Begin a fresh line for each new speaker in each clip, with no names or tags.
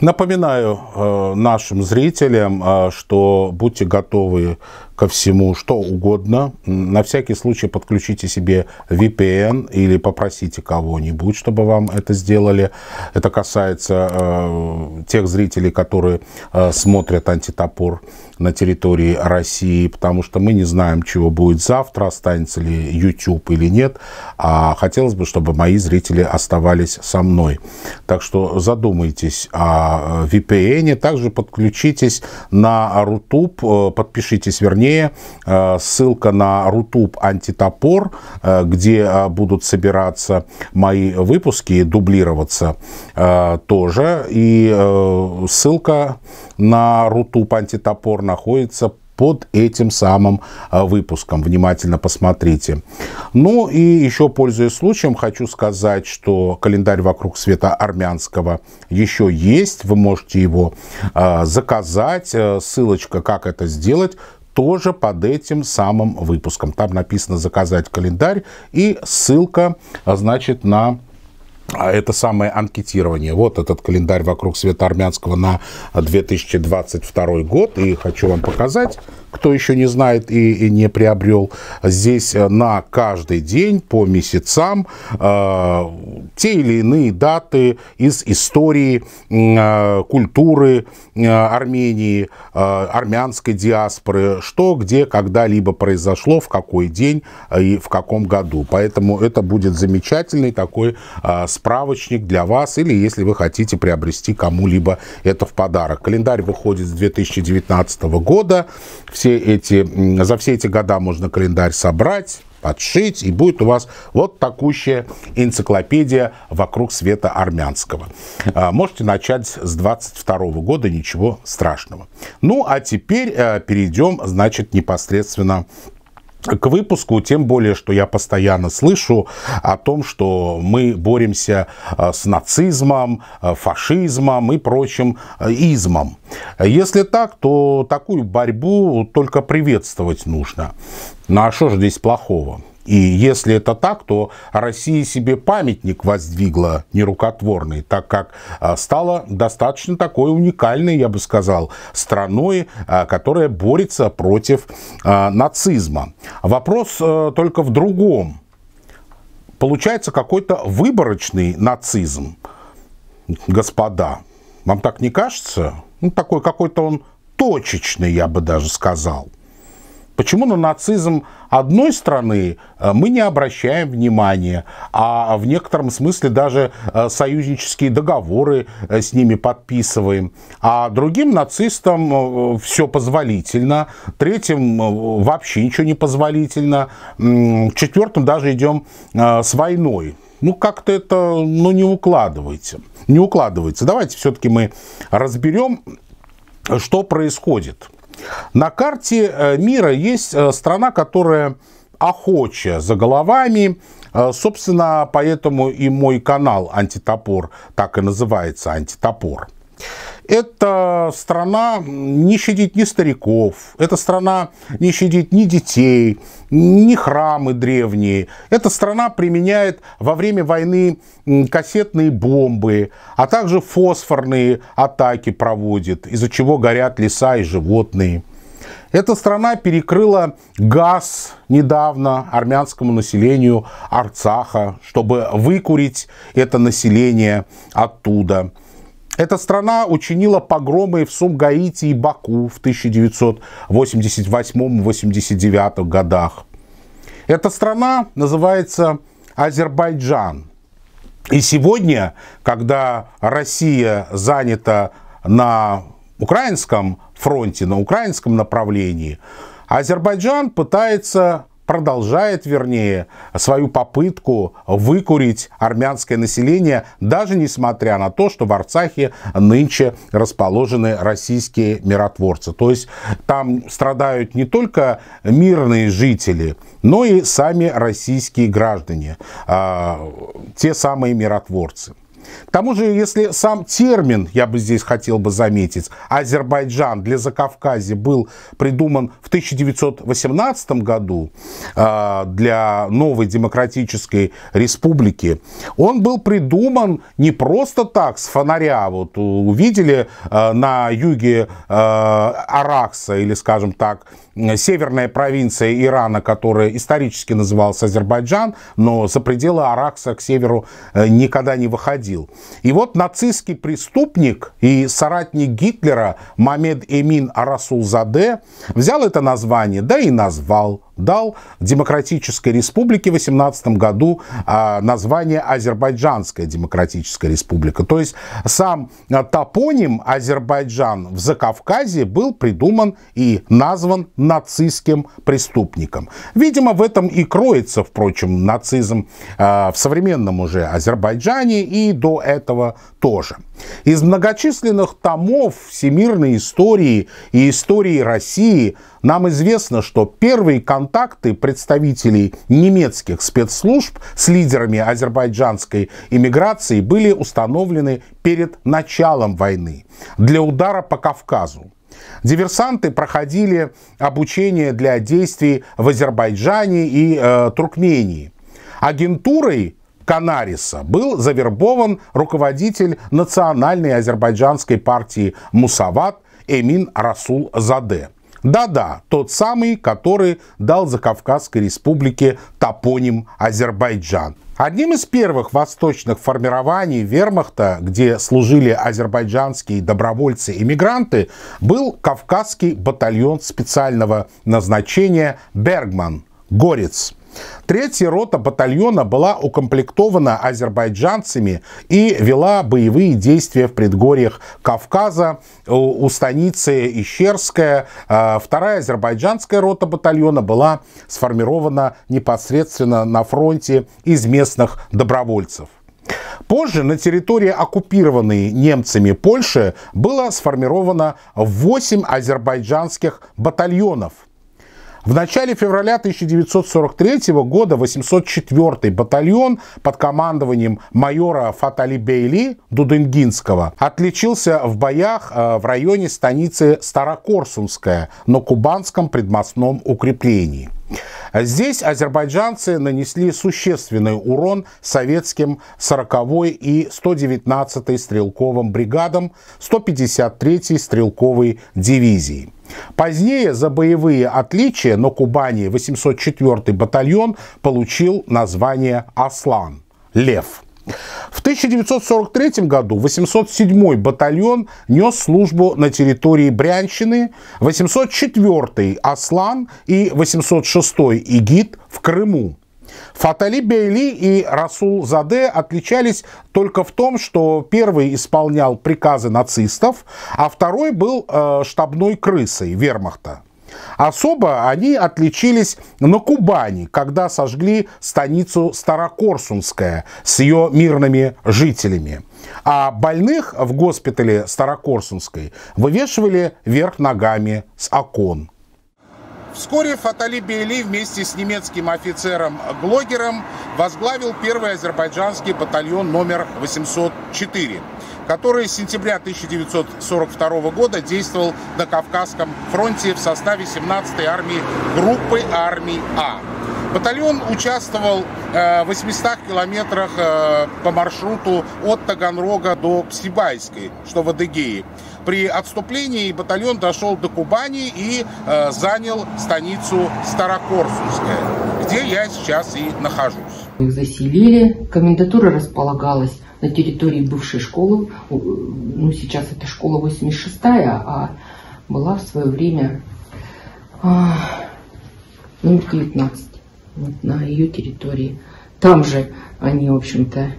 Напоминаю э, нашим зрителям, э, что будьте готовы ко всему, что угодно. На всякий случай подключите себе VPN или попросите кого-нибудь, чтобы вам это сделали. Это касается э, тех зрителей, которые э, смотрят антитопор на территории России, потому что мы не знаем, чего будет завтра, останется ли YouTube или нет. А хотелось бы, чтобы мои зрители оставались со мной. Так что задумайтесь о э, VPN. Также подключитесь на Рутуб, э, подпишитесь, вернее, позднее э, ссылка на Рутуб Антитопор, э, где э, будут собираться мои выпуски и дублироваться тоже. И ссылка на Рутуб Антитопор находится под этим самым выпуском. Внимательно посмотрите. Ну и еще, пользуясь случаем, хочу сказать, что календарь «Вокруг света армянского» еще есть. Вы можете его заказать. Ссылочка, как это сделать, тоже под этим самым выпуском. Там написано «Заказать календарь» и ссылка, значит, на а это самое анкетирование. Вот этот календарь вокруг света армянского на 2022 год. И хочу вам показать, кто еще не знает и, и не приобрел. Здесь э, на каждый день по месяцам э, те или иные даты из истории, э, культуры э, Армении, э, армянской диаспоры, что где когда-либо произошло, в какой день э, и в каком году. Поэтому это будет замечательный такой э, справочник для вас или если вы хотите приобрести кому-либо это в подарок. Календарь выходит с 2019 года. Все эти, за все эти года можно календарь собрать подшить, и будет у вас вот такущая энциклопедия вокруг света армянского. А, можете начать с 22 года, ничего страшного. Ну, а теперь э, перейдем, значит, непосредственно к к выпуску, тем более, что я постоянно слышу о том, что мы боремся э, с нацизмом, э, фашизмом и прочим э, измом. Если так, то такую борьбу только приветствовать нужно. Ну а что же здесь плохого? И если это так, то Россия себе памятник воздвигла нерукотворный, так как а, стала достаточно такой уникальной, я бы сказал, страной, а, которая борется против а, нацизма. Вопрос э, только в другом. Получается какой-то выборочный нацизм, господа. Вам так не кажется? Ну, такой какой-то он точечный, я бы даже сказал. Почему на нацизм одной страны э, мы не обращаем внимания, а в некотором смысле даже э, союзнические договоры э, с ними подписываем, а другим нацистам все позволительно, третьим вообще ничего не позволительно, четвертым даже идем с войной. Ну, как-то это ну, не укладывается. Не укладывается. Давайте все-таки мы разберем, что происходит. На карте э, мира есть э, страна, которая охоче за головами. Э, собственно, поэтому и мой канал «Антитопор» так и называется «Антитопор». Эта страна не щадит ни стариков, эта страна не щадит ни детей, ни храмы древние. Эта страна применяет во время войны кассетные бомбы, а также фосфорные атаки проводит, из-за чего горят леса и животные. Эта страна перекрыла газ недавно армянскому населению Арцаха, чтобы выкурить это население оттуда. Эта страна учинила погромы в Сумгаите и Баку в 1988-89 годах. Эта страна называется Азербайджан. И сегодня, когда Россия занята на украинском фронте, на украинском направлении, Азербайджан пытается продолжает, вернее, свою попытку выкурить армянское население, даже несмотря на то, что в Арцахе нынче расположены российские миротворцы. То есть там страдают не только мирные жители, но и сами российские граждане, а, те самые миротворцы. К тому же, если сам термин, я бы здесь хотел бы заметить, Азербайджан для Закавказья был придуман в 1918 году а, для новой демократической республики, он был придуман не просто так, с фонаря. А вот увидели а, на юге э, Аракса или, скажем так, северная провинция Ирана, которая исторически называлась Азербайджан, но за пределы Аракса к северу э, никогда не выходил. И вот нацистский преступник и соратник Гитлера Мамед Эмин Арасулзаде взял это название, да и назвал дал Демократической Республике в 18 году а, название Азербайджанская Демократическая Республика. То есть сам а, топоним Азербайджан в Закавказье был придуман и назван нацистским преступником. Видимо, в этом и кроется, впрочем, нацизм а, в современном уже Азербайджане и до этого тоже. Из многочисленных томов всемирной истории и истории России нам известно, что первый контакт контакты представителей немецких спецслужб с лидерами азербайджанской иммиграции были установлены перед началом войны для удара по Кавказу. Диверсанты проходили обучение для действий в Азербайджане и э, Туркмении. Агентурой Канариса был завербован руководитель Национальной азербайджанской партии Мусават Эмин Расул Заде. Да-да, тот самый, который дал Закавказской республике топоним Азербайджан. Одним из первых восточных формирований вермахта, где служили азербайджанские добровольцы и был Кавказский батальон специального назначения «Бергман» – «Горец». Третья рота батальона была укомплектована азербайджанцами и вела боевые действия в предгорьях Кавказа, у станицы Ищерская. А, вторая азербайджанская рота батальона была сформирована непосредственно на фронте из местных добровольцев. Позже на территории оккупированной немцами Польши было сформировано 8 азербайджанских батальонов – в начале февраля 1943 года 804 батальон под командованием майора Фатали Бейли Дудынгинского отличился в боях э, в районе станицы Старокорсунская на Кубанском предмостном укреплении. А здесь азербайджанцы нанесли существенный урон советским 40-й и 119-й стрелковым бригадам 153-й стрелковой дивизии. Позднее за боевые отличия на Кубани 804-й батальон получил название «Аслан» – «Лев». В 1943 году 807 батальон нес службу на территории Брянщины, 804 Аслан и 806 Игит в Крыму. Фатали Бейли и Расул Заде отличались только в том, что первый исполнял приказы нацистов, а второй был э, штабной крысой вермахта. Особо они отличились на Кубани, когда сожгли станицу Старокорсунская с ее мирными жителями. А больных в госпитале Старокорсунской вывешивали вверх ногами с окон. Вскоре Фатали Бейли вместе с немецким офицером-блогером возглавил первый азербайджанский батальон номер 804 который с сентября 1942 года действовал на Кавказском фронте в составе 17-й армии группы армий А. Батальон участвовал э, в 800 километрах э, по маршруту от Таганрога до Псибайской, что в Адыгее. При отступлении батальон дошел до Кубани и э, занял станицу Старокорсунская, где я сейчас и нахожусь.
Их заселили, комендатура располагалась на территории бывшей школы. Э, ну, сейчас это школа 86-я, а была в свое время а, номер 19 вот, на ее территории. Там же они, в общем-то,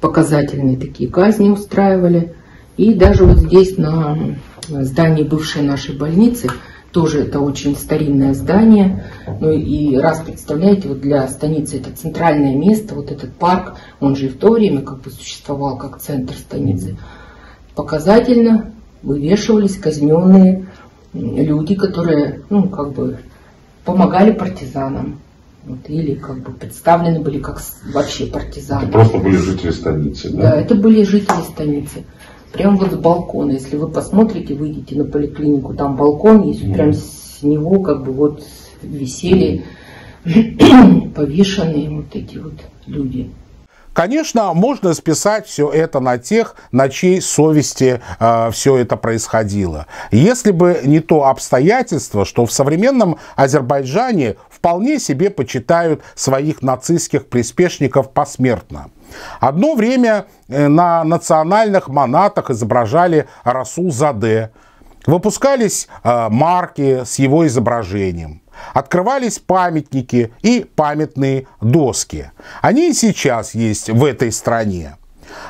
показательные такие казни устраивали. И даже вот здесь, на здании бывшей нашей больницы, тоже это очень старинное здание. Ну и раз представляете, вот для станицы это центральное место, вот этот парк, он же и в то время как бы существовал как центр станицы. Показательно вывешивались казненные люди, которые, ну, как бы помогали партизанам. Вот, или как бы представлены были как вообще партизаны. Это просто
были жители станицы, да? Да, это
были жители станицы. Прям вот с балкона. Если вы посмотрите, выйдете на поликлинику, там балкон есть, mm. прям с него как бы вот висели повешенные вот эти вот люди.
Конечно, можно списать все это на тех, на чьей совести э, все это происходило. Если бы не то обстоятельство, что в современном Азербайджане вполне себе почитают своих нацистских приспешников посмертно. Одно время э, на национальных монатах изображали Расул Заде, выпускались э, марки с его изображением открывались памятники и памятные доски. Они и сейчас есть в этой стране.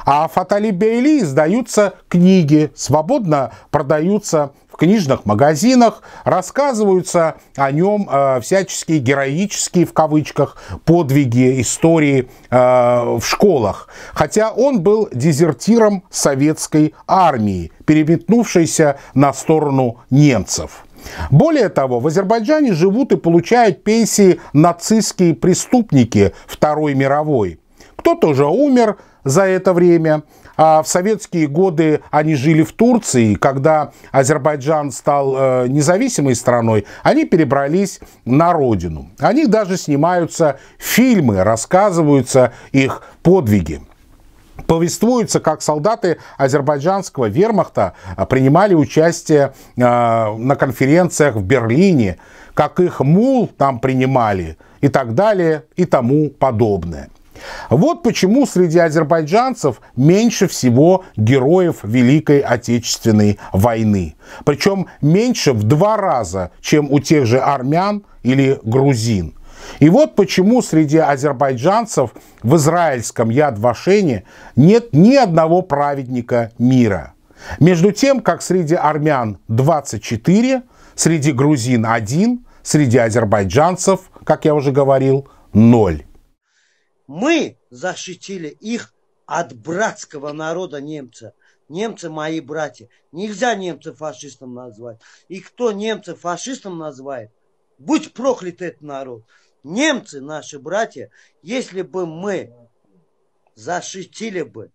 А о Фатали Бейли издаются книги, свободно продаются в книжных магазинах, рассказываются о нем э, всяческие героические, в кавычках, подвиги истории э, в школах. Хотя он был дезертиром советской армии, переметнувшейся на сторону немцев. Более того, в Азербайджане живут и получают пенсии нацистские преступники Второй мировой. Кто-то уже умер за это время, а в советские годы они жили в Турции, когда Азербайджан стал э, независимой страной, они перебрались на родину. О них даже снимаются фильмы, рассказываются их подвиги повествуется, как солдаты азербайджанского вермахта а, принимали участие а, на конференциях в Берлине, как их мул там принимали и так далее и тому подобное. Вот почему среди азербайджанцев меньше всего героев Великой Отечественной войны. Причем меньше в два раза, чем у тех же армян или грузин. И вот почему среди азербайджанцев в израильском Яд-Вашене нет ни одного праведника мира. Между тем, как среди армян 24, среди грузин 1, среди азербайджанцев, как я уже говорил, 0.
Мы защитили их от братского народа немца. Немцы мои братья. Нельзя немцев фашистом назвать. И кто немцев фашистом называет, будь проклят этот народ немцы, наши братья, если бы мы защитили бы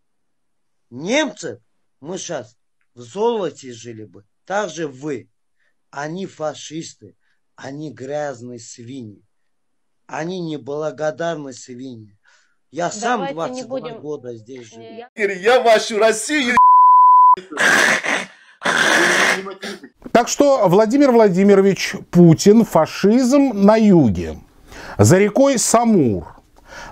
немцев, мы сейчас в золоте жили бы. Так же вы. Они фашисты. Они грязные свиньи. Они неблагодарные свиньи. Я Давайте сам 22 не будем... года здесь живу. Я... я вашу Россию...
Так что Владимир Владимирович Путин, фашизм на юге за рекой Самур.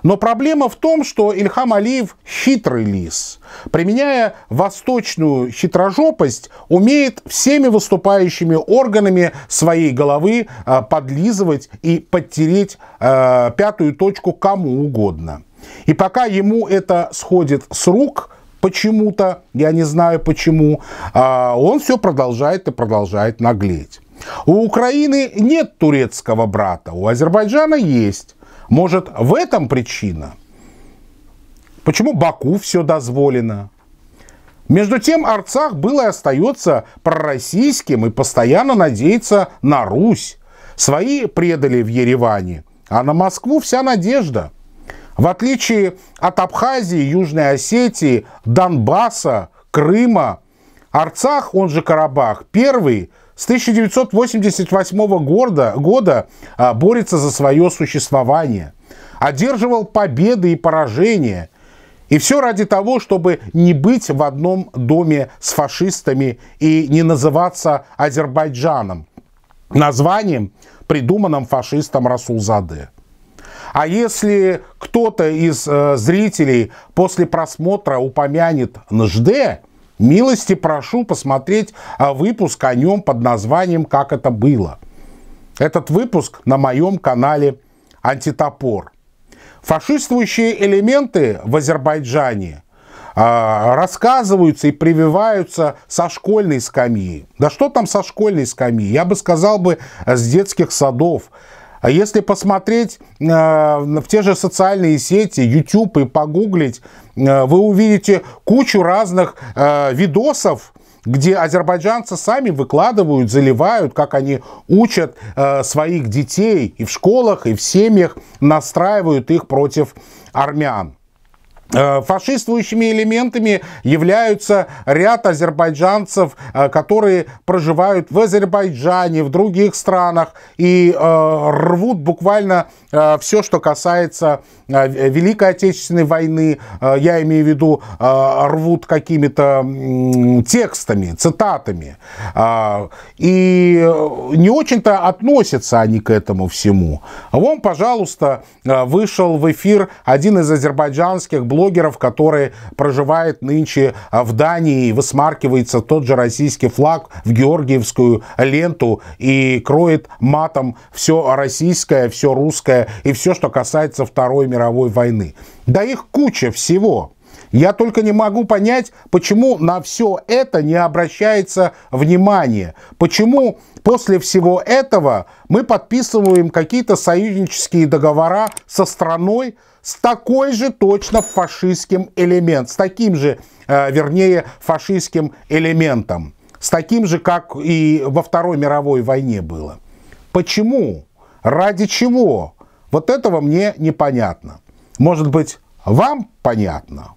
Но проблема в том, что Ильхам Алиев хитрый лис. Применяя восточную хитрожопость, умеет всеми выступающими органами своей головы а, подлизывать и подтереть а, пятую точку кому угодно. И пока ему это сходит с рук, почему-то, я не знаю почему, а, он все продолжает и продолжает наглеть. У Украины нет турецкого брата, у Азербайджана есть. Может, в этом причина? Почему Баку все дозволено? Между тем, Арцах был и остается пророссийским и постоянно надеется на Русь. Свои предали в Ереване, а на Москву вся надежда. В отличие от Абхазии, Южной Осетии, Донбасса, Крыма, Арцах, он же Карабах, первый – с 1988 года, года борется за свое существование, одерживал победы и поражения. И все ради того, чтобы не быть в одном доме с фашистами и не называться Азербайджаном, названием, придуманным фашистом Расулзаде. А если кто-то из э, зрителей после просмотра упомянет НЖД? Милости прошу посмотреть а, выпуск о нем под названием «Как это было». Этот выпуск на моем канале «Антитопор». Фашистствующие элементы в Азербайджане а, рассказываются и прививаются со школьной скамьи. Да что там со школьной скамьи? Я бы сказал бы с детских садов. А Если посмотреть а, в те же социальные сети, YouTube и погуглить Э, вы увидите кучу разных э, видосов, где азербайджанцы сами выкладывают, заливают, как они учат э, своих детей и в школах, и в семьях, настраивают их против армян. Э, Фашиствующими элементами являются ряд азербайджанцев, э, которые проживают в Азербайджане, в других странах и э, рвут буквально все, что касается Великой Отечественной войны. Я имею в виду, рвут какими-то текстами, цитатами. И не очень-то относятся они к этому всему. Вон, пожалуйста, вышел в эфир один из азербайджанских блогеров, которые проживает нынче а, в Дании, и высмаркивается тот же российский флаг в георгиевскую ленту и кроет матом все российское, все русское и все, что касается Второй мировой войны. Да их куча всего. Я только не могу понять, почему на все это не обращается внимание. Почему после всего этого мы подписываем какие-то союзнические договора со страной, с такой же точно фашистским элемент, с таким же, э, вернее, фашистским элементом, с таким же, как и во Второй мировой войне было. Почему? Ради чего? Вот этого мне непонятно. Может быть, вам понятно?